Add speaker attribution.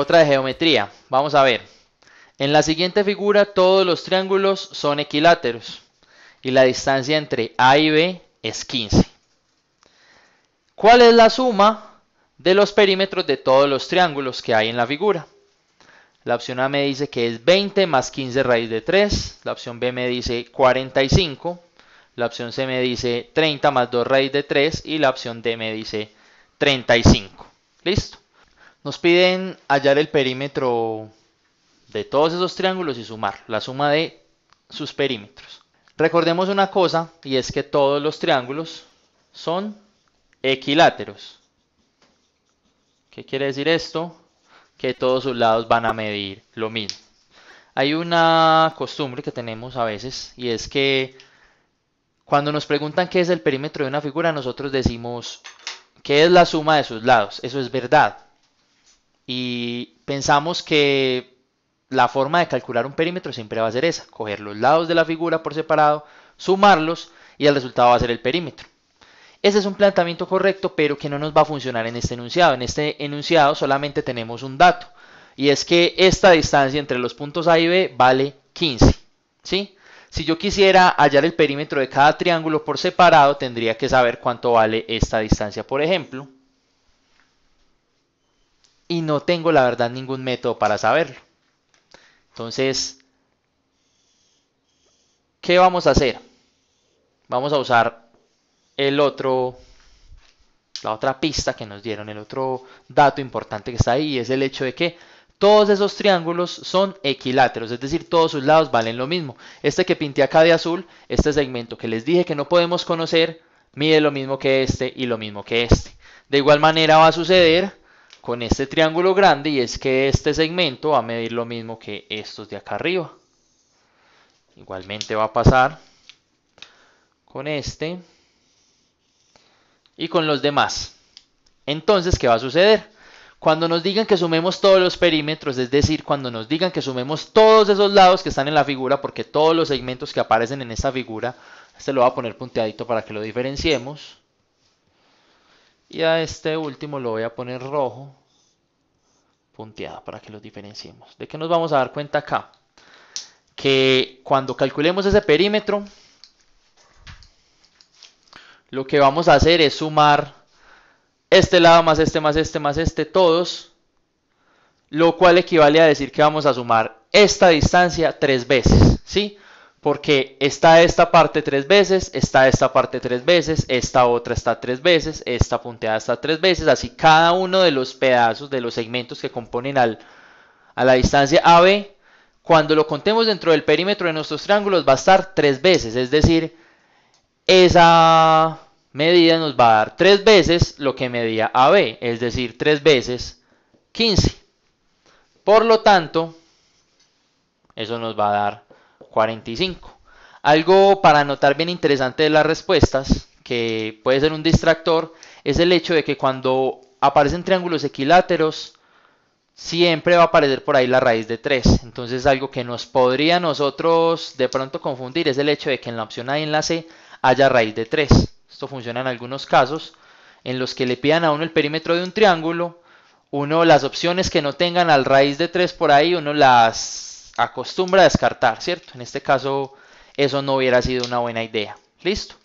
Speaker 1: Otra de geometría. Vamos a ver. En la siguiente figura todos los triángulos son equiláteros y la distancia entre A y B es 15. ¿Cuál es la suma de los perímetros de todos los triángulos que hay en la figura? La opción A me dice que es 20 más 15 raíz de 3. La opción B me dice 45. La opción C me dice 30 más 2 raíz de 3. Y la opción D me dice 35. ¿Listo? Nos piden hallar el perímetro de todos esos triángulos y sumar la suma de sus perímetros. Recordemos una cosa y es que todos los triángulos son equiláteros. ¿Qué quiere decir esto? Que todos sus lados van a medir lo mismo. Hay una costumbre que tenemos a veces y es que cuando nos preguntan qué es el perímetro de una figura, nosotros decimos qué es la suma de sus lados. Eso es verdad, y pensamos que la forma de calcular un perímetro siempre va a ser esa, coger los lados de la figura por separado, sumarlos y el resultado va a ser el perímetro. Ese es un planteamiento correcto, pero que no nos va a funcionar en este enunciado. En este enunciado solamente tenemos un dato, y es que esta distancia entre los puntos A y B vale 15. Si yo quisiera hallar el perímetro de cada triángulo por separado, tendría que saber cuánto vale esta distancia, por ejemplo y no tengo la verdad ningún método para saberlo. Entonces, ¿qué vamos a hacer? Vamos a usar el otro, la otra pista que nos dieron, el otro dato importante que está ahí, es el hecho de que todos esos triángulos son equiláteros, es decir, todos sus lados valen lo mismo. Este que pinté acá de azul, este segmento que les dije que no podemos conocer, mide lo mismo que este y lo mismo que este. De igual manera va a suceder con este triángulo grande y es que este segmento va a medir lo mismo que estos de acá arriba. Igualmente va a pasar con este y con los demás. Entonces, ¿qué va a suceder? Cuando nos digan que sumemos todos los perímetros, es decir, cuando nos digan que sumemos todos esos lados que están en la figura, porque todos los segmentos que aparecen en esta figura, este lo voy a poner punteadito para que lo diferenciemos. Y a este último lo voy a poner rojo para que los diferenciemos. ¿De qué nos vamos a dar cuenta acá? Que cuando calculemos ese perímetro, lo que vamos a hacer es sumar este lado más este más este más este todos, lo cual equivale a decir que vamos a sumar esta distancia tres veces, ¿sí? porque está esta parte tres veces, está esta parte tres veces, esta otra está tres veces, esta punteada está tres veces, así cada uno de los pedazos, de los segmentos que componen al, a la distancia AB, cuando lo contemos dentro del perímetro de nuestros triángulos va a estar tres veces, es decir, esa medida nos va a dar tres veces lo que medía AB, es decir, tres veces 15. Por lo tanto, eso nos va a dar 45. Algo para notar bien interesante de las respuestas, que puede ser un distractor, es el hecho de que cuando aparecen triángulos equiláteros, siempre va a aparecer por ahí la raíz de 3. Entonces algo que nos podría a nosotros de pronto confundir es el hecho de que en la opción A y en la C haya raíz de 3. Esto funciona en algunos casos en los que le pidan a uno el perímetro de un triángulo, uno las opciones que no tengan al raíz de 3 por ahí, uno las acostumbra a descartar, ¿cierto? En este caso, eso no hubiera sido una buena idea. ¿Listo?